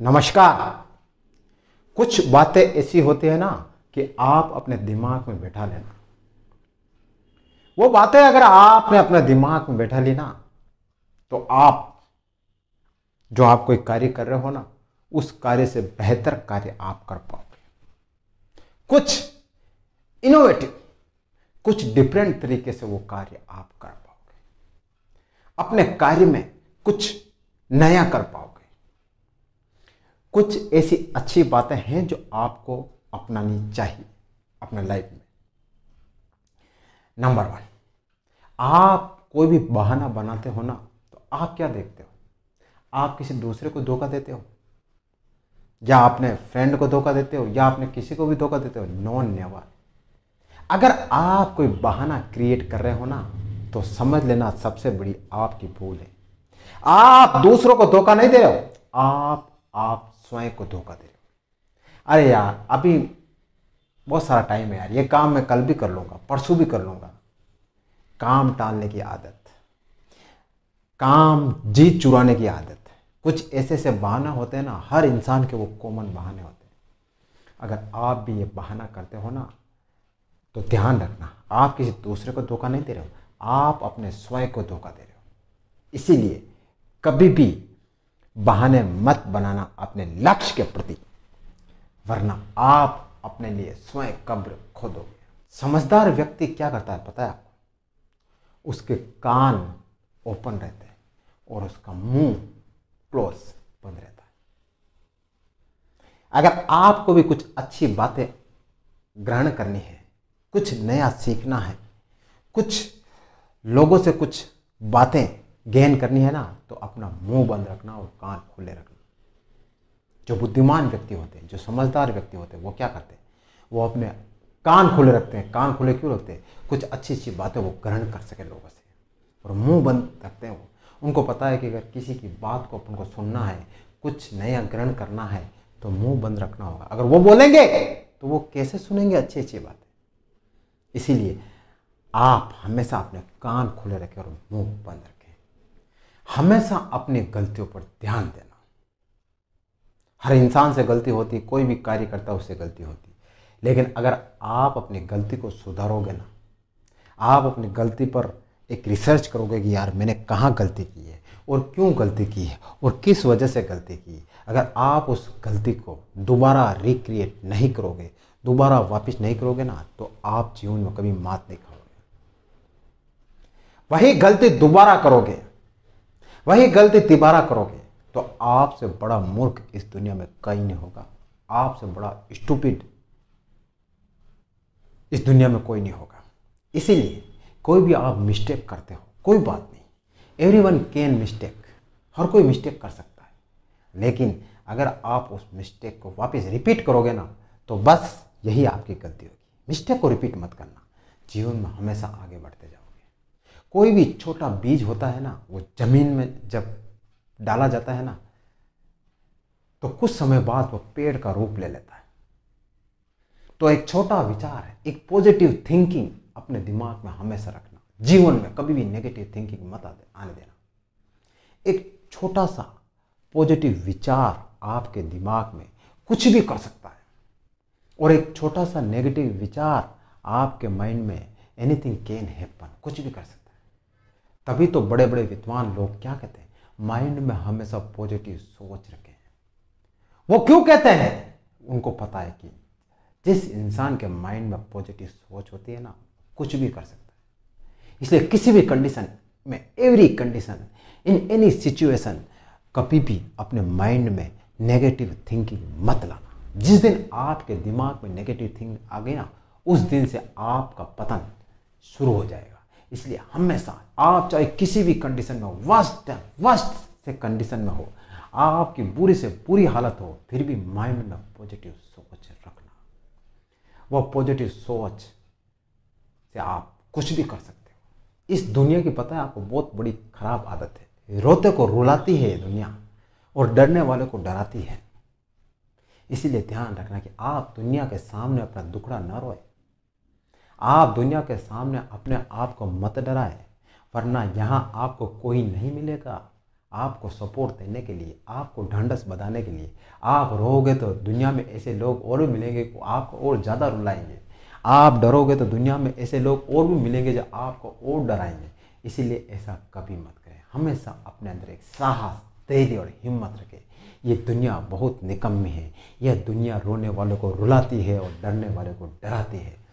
नमस्कार कुछ बातें ऐसी होती है ना कि आप अपने दिमाग में बैठा लेना वो बातें अगर आपने अपने दिमाग में बैठा ली ना तो आप जो आप कोई कार्य कर रहे हो ना उस कार्य से बेहतर कार्य आप कर पाओगे कुछ इनोवेटिव कुछ डिफरेंट तरीके से वो कार्य आप कर पाओगे अपने कार्य में कुछ नया कर पाओगे कुछ ऐसी अच्छी बातें हैं जो आपको अपनानी चाहिए अपने लाइफ में नंबर वन आप कोई भी बहाना बनाते हो ना तो आप क्या देखते हो आप किसी दूसरे को धोखा देते हो या अपने फ्रेंड को धोखा देते हो या अपने किसी को भी धोखा देते हो नॉन नेवर अगर आप कोई बहाना क्रिएट कर रहे हो ना तो समझ लेना सबसे बड़ी आपकी भूल है आप दूसरों को धोखा नहीं दे रहे हो आप आप स्वयं को धोखा दे रहे हो अरे यार अभी बहुत सारा टाइम है यार ये काम मैं कल भी कर लूँगा परसों भी कर लूँगा काम टालने की आदत काम जीत चुराने की आदत कुछ ऐसे ऐसे बहाना होते हैं ना हर इंसान के वो कॉमन बहाने होते हैं अगर आप भी ये बहाना करते हो ना तो ध्यान रखना आप किसी दूसरे को धोखा नहीं दे रहे हो आप अपने स्वयं को धोखा दे रहे हो इसीलिए कभी भी बहाने मत बनाना अपने लक्ष्य के प्रति वरना आप अपने लिए स्वयं कब्र खोदोगे समझदार व्यक्ति क्या करता है पता है आपको उसके कान ओपन रहते हैं और उसका मुंह क्लोज बंद रहता है अगर आपको भी कुछ अच्छी बातें ग्रहण करनी है कुछ नया सीखना है कुछ लोगों से कुछ बातें गेन करनी है ना तो अपना मुंह बंद रखना और कान खुले रखना जो बुद्धिमान व्यक्ति होते हैं जो समझदार व्यक्ति होते हैं वो क्या करते हैं वो अपने कान खुले रखते हैं कान खुले क्यों रखते हैं कुछ अच्छी अच्छी बातें वो ग्रहण कर सके लोगों से और मुंह बंद रखते हैं वो उनको पता है कि अगर किसी की बात को अपन को सुनना है कुछ नया ग्रहण करना है तो मुंह बंद रखना होगा अगर वो बोलेंगे तो वो कैसे सुनेंगे अच्छी अच्छी बातें इसीलिए आप हमेशा अपने कान खुले रखें और मुंह बंद रखें हमेशा अपनी गलतियों पर ध्यान देना हर इंसान से गलती होती कोई भी कार्य करता उससे गलती होती लेकिन अगर आप अपनी गलती को सुधारोगे ना आप अपनी गलती पर एक रिसर्च करोगे कि यार मैंने कहाँ गलती की है और क्यों गलती की है और किस वजह से गलती की है अगर आप उस गलती को दोबारा रिक्रिएट नहीं करोगे दोबारा वापस नहीं करोगे ना तो आप जीवन में कभी मात नहीं खाओगे वही गलती दोबारा करोगे वही गलती तिबारा करोगे तो आपसे बड़ा मूर्ख इस दुनिया में कहीं नहीं होगा आपसे बड़ा स्टूपिड इस दुनिया में कोई नहीं होगा इसीलिए कोई भी आप मिस्टेक करते हो कोई बात नहीं एवरी वन कैन मिस्टेक हर कोई मिस्टेक कर सकता है लेकिन अगर आप उस मिस्टेक को वापस रिपीट करोगे ना तो बस यही आपकी गलती होगी मिस्टेक को रिपीट मत करना जीवन में हमेशा आगे बढ़ते जाओ कोई भी छोटा बीज होता है ना वो जमीन में जब डाला जाता है ना तो कुछ समय बाद वो पेड़ का रूप ले लेता है तो एक छोटा विचार है एक पॉजिटिव थिंकिंग अपने दिमाग में हमेशा रखना जीवन में कभी भी नेगेटिव थिंकिंग मत आने देना एक छोटा सा पॉजिटिव विचार आपके दिमाग में कुछ भी कर सकता है और एक छोटा सा नेगेटिव विचार आपके माइंड में एनीथिंग कैन हैपन कुछ भी कर सकता है तभी तो बड़े बड़े विद्वान लोग क्या कहते हैं माइंड में हमेशा पॉजिटिव सोच हैं वो क्यों कहते हैं उनको पता है कि जिस इंसान के माइंड में पॉजिटिव सोच होती है ना कुछ भी कर सकता है इसलिए किसी भी कंडीशन में every condition in any situation कभी भी अपने माइंड में नेगेटिव थिंकिंग मत लाना जिस दिन आपके दिमाग में नेगेटिव थिंकिंग आ गई ना उस दिन से आपका पतन शुरू हो जाएगा इसलिए हमेशा आप चाहे किसी भी कंडीशन में हो वस्त वस्त से कंडीशन में हो आपकी बुरी से बुरी हालत हो फिर भी माइंड में पॉजिटिव सोच रखना वह पॉजिटिव सोच से आप कुछ भी कर सकते हो इस दुनिया की पता है आपको बहुत बड़ी खराब आदत है रोते को रुलाती है दुनिया और डरने वाले को डराती है इसीलिए ध्यान रखना कि आप दुनिया के सामने अपना दुखड़ा न रोए आप दुनिया के सामने अपने आप को मत डराएं वरना यहाँ आपको कोई नहीं मिलेगा आपको सपोर्ट देने के लिए आपको ढंडस बताने के लिए आप रोगे तो दुनिया में ऐसे लोग और भी मिलेंगे आपको और ज़्यादा रुलाएंगे आप डरोगे तो दुनिया में ऐसे लोग और भी मिलेंगे जो आपको और डराएंगे इसीलिए ऐसा कभी मत करें हमेशा अपने अंदर एक साहस धैर्य और हिम्मत रखें ये दुनिया बहुत निकम्मी है यह दुनिया रोने वालों को रुलाती है और डरने वालों को डराती है